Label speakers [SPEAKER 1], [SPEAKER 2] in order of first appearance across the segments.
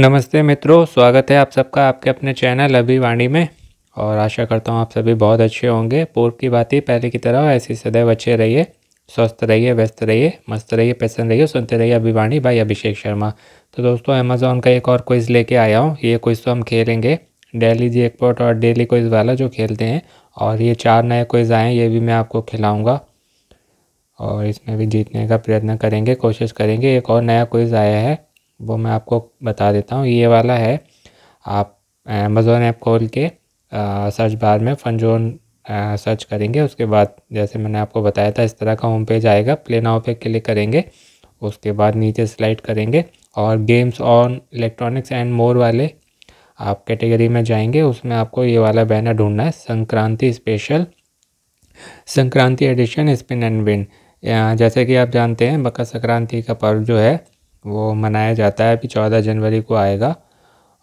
[SPEAKER 1] नमस्ते मित्रों स्वागत है आप सबका आपके अपने चैनल अभिवाणी में और आशा करता हूँ आप सभी बहुत अच्छे होंगे पूर्व की बात ही पहले की तरह ऐसे सदैव अच्छे रहिए स्वस्थ रहिए व्यस्त रहिए मस्त रहिए प्रसन्न रहिए सुनते रहिए अभिवाणी भाई अभिषेक शर्मा तो दोस्तों अमेजोन का एक और क्विज़ लेके आया हूँ ये क्विज़ तो हम खेलेंगे डेली जी एक्सपोर्ट और डेली क्विज़ वाला जो खेलते हैं और ये चार नए क्विज़ आए हैं ये भी मैं आपको खिलाऊँगा और इसमें भी जीतने का प्रयत्न करेंगे कोशिश करेंगे एक और नया क्विज़ आया है वो मैं आपको बता देता हूँ ये वाला है आप अमेज़ोन ऐप खोल के सर्च बार में फनजोन सर्च करेंगे उसके बाद जैसे मैंने आपको बताया था इस तरह का होम पेज आएगा प्ले नाउ पे क्लिक करेंगे उसके बाद नीचे स्लाइड करेंगे और games on electronics and more वाले आप कैटेगरी में जाएंगे उसमें आपको ये वाला बैनर ढूंढना है Sankranti special Sankranti edition spin and win जैसे कि आप जानते हैं मकर संक्रांति का पर्व जो है वो मनाया जाता है अभी चौदह जनवरी को आएगा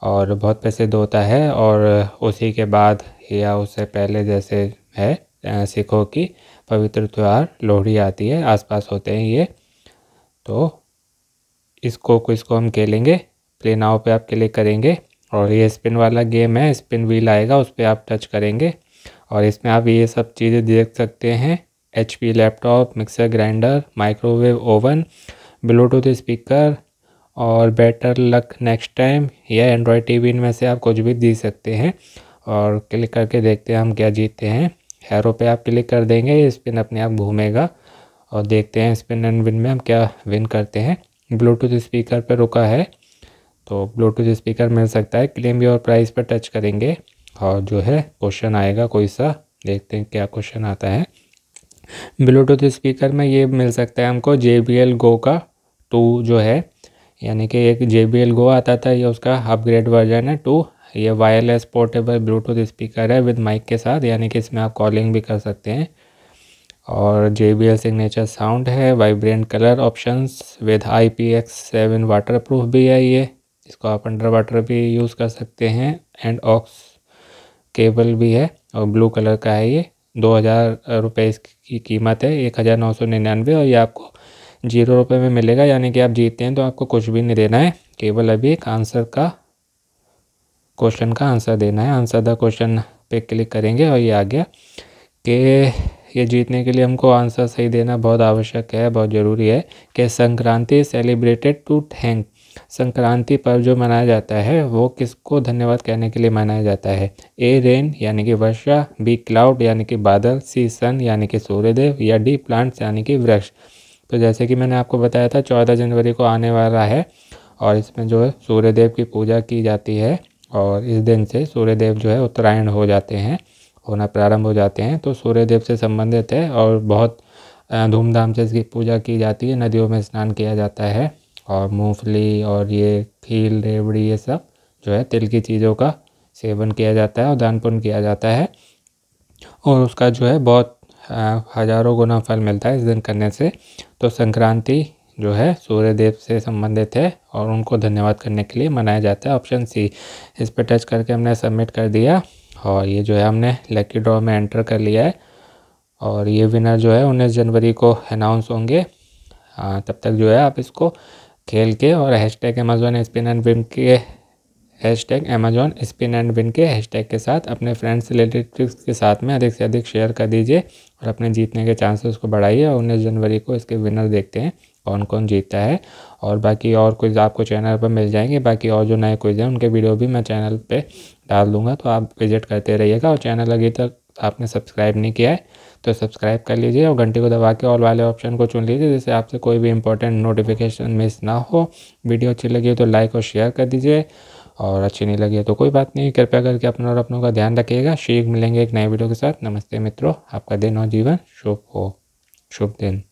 [SPEAKER 1] और बहुत प्रसिद्ध होता है और उसी के बाद या उससे पहले जैसे है सिखों की पवित्र त्यौहार लोहड़ी आती है आसपास होते हैं ये तो इसको को इसको हम खेलेंगे प्ले नाव पे आप क्लिक करेंगे और ये स्पिन वाला गेम है स्पिन व्हील आएगा उस पर आप टच करेंगे और इसमें आप ये सब चीज़ें देख सकते हैं H laptop mixer grinder microwave oven Bluetooth speaker और बेटर लक नेक्स्ट टाइम या एंड्रॉयड टीवी इनमें से आप कुछ भी दे सकते हैं और क्लिक करके देखते हैं हम क्या जीतते हैं हैरो पे आप क्लिक कर देंगे स्पिन अपने आप घूमेगा और देखते हैं स्पिन एंड विन में हम क्या विन करते हैं ब्लूटूथ स्पीकर पर रुका है तो ब्लूटूथ स्पीकर मिल सकता है क्लेम योर प्राइस पर टच करेंगे और जो है क्वेश्चन आएगा कोई सा देखते हैं क्या क्वेश्चन आता है ब्लूटूथ स्पीकर में ये मिल सकता है हमको जे बी एल गो का टू जो है यानी कि एक जे बी एल गो आता था ये उसका अपग्रेड वर्जन है टू ये वायरलेस पोर्टेबल ब्लूटूथ स्पीकर है विद माइक के साथ यानी कि इसमें आप कॉलिंग भी कर सकते हैं और J B L signature sound है vibrant colour options with I P X seven waterproof भी है ये इसको आप अंडर वाटर भी यूज़ कर सकते हैं एंड ऑक्स केबल भी है और ब्लू कलर का है ये दो हज़ार रुपये इसकी कीमत है एक हज़ार नौ सौ निन्यानवे और ये आपको जीरो रुपये में मिलेगा यानी कि आप जीतते हैं तो आपको कुछ भी नहीं देना है केवल अभी एक आंसर का क्वेश्चन का आंसर देना है आंसर द क्वेश्चन पे क्लिक करेंगे और ये आ गया कि ये जीतने के लिए हमको आंसर सही देना बहुत आवश्यक है बहुत ज़रूरी है कि Sankranti celebrated to thank Sankranti पर्व जो मनाया जाता है वो किसको धन्यवाद कहने के लिए मनाया जाता है ए रेन यानी कि वर्षा बी क्लाउड यानी कि बादल सी सन यानी कि सूर्यदेव या डी प्लांट्स यानी कि वृक्ष तो जैसे कि मैंने आपको बताया था चौदह जनवरी को आने वाला है और इसमें जो है सूर्यदेव की पूजा की जाती है और इस दिन से सूर्यदेव जो है उत्तरायण हो जाते हैं होना प्रारंभ हो जाते हैं तो सूर्यदेव से संबंधित है और बहुत धूमधाम से इसकी पूजा की जाती है नदियों में स्नान किया जाता है और मूंगफली और ये खील रेवड़ी ये सब जो है तिल की चीज़ों का सेवन किया जाता है और दान पुण्य किया जाता है और उसका जो है बहुत हजारों गुना फल मिलता है इस दिन करने से तो संक्रांति जो है सूर्य देव से संबंधित है और उनको धन्यवाद करने के लिए मनाया जाता है ऑप्शन सी इस पर टच करके हमने सबमिट कर दिया और ये जो है हमने लकी ड्रॉ में एंटर कर लिया है और ये विनर जो है उन्नीस जनवरी को अनाउंस होंगे तब तक जो है आप इसको खेल के और hashtag Amazon spin and win के hashtag Amazon spin and win के हैश टैग के साथ अपने फ्रेंड्स रिलेटेड के साथ में अधिक से अधिक शेयर कर दीजिए और अपने जीतने के चांसेस को बढ़ाइए और उन्नीस जनवरी को इसके विनर देखते हैं कौन कौन जीतता है और बाकी और क्विज़ आपको चैनल पर मिल जाएंगे बाकी और जो नए क्विज़ हैं उनके वीडियो भी मैं चैनल पर डाल दूँगा तो आप विजिट करते रहिएगा और चैनल अभी तक आपने सब्सक्राइब नहीं किया है तो सब्सक्राइब कर लीजिए और घंटे को दबा के ऑल वाले ऑप्शन को चुन लीजिए जिससे आपसे कोई भी इंपॉर्टेंट नोटिफिकेशन मिस ना हो वीडियो अच्छी लगी हो तो लाइक और शेयर कर दीजिए और अच्छी नहीं लगी है तो कोई बात नहीं कृपया करके अपना और अपनों का ध्यान रखिएगा शीघ्र मिलेंगे एक नए वीडियो के साथ नमस्ते मित्रों आपका दिन और जीवन शुभ हो शुभ दिन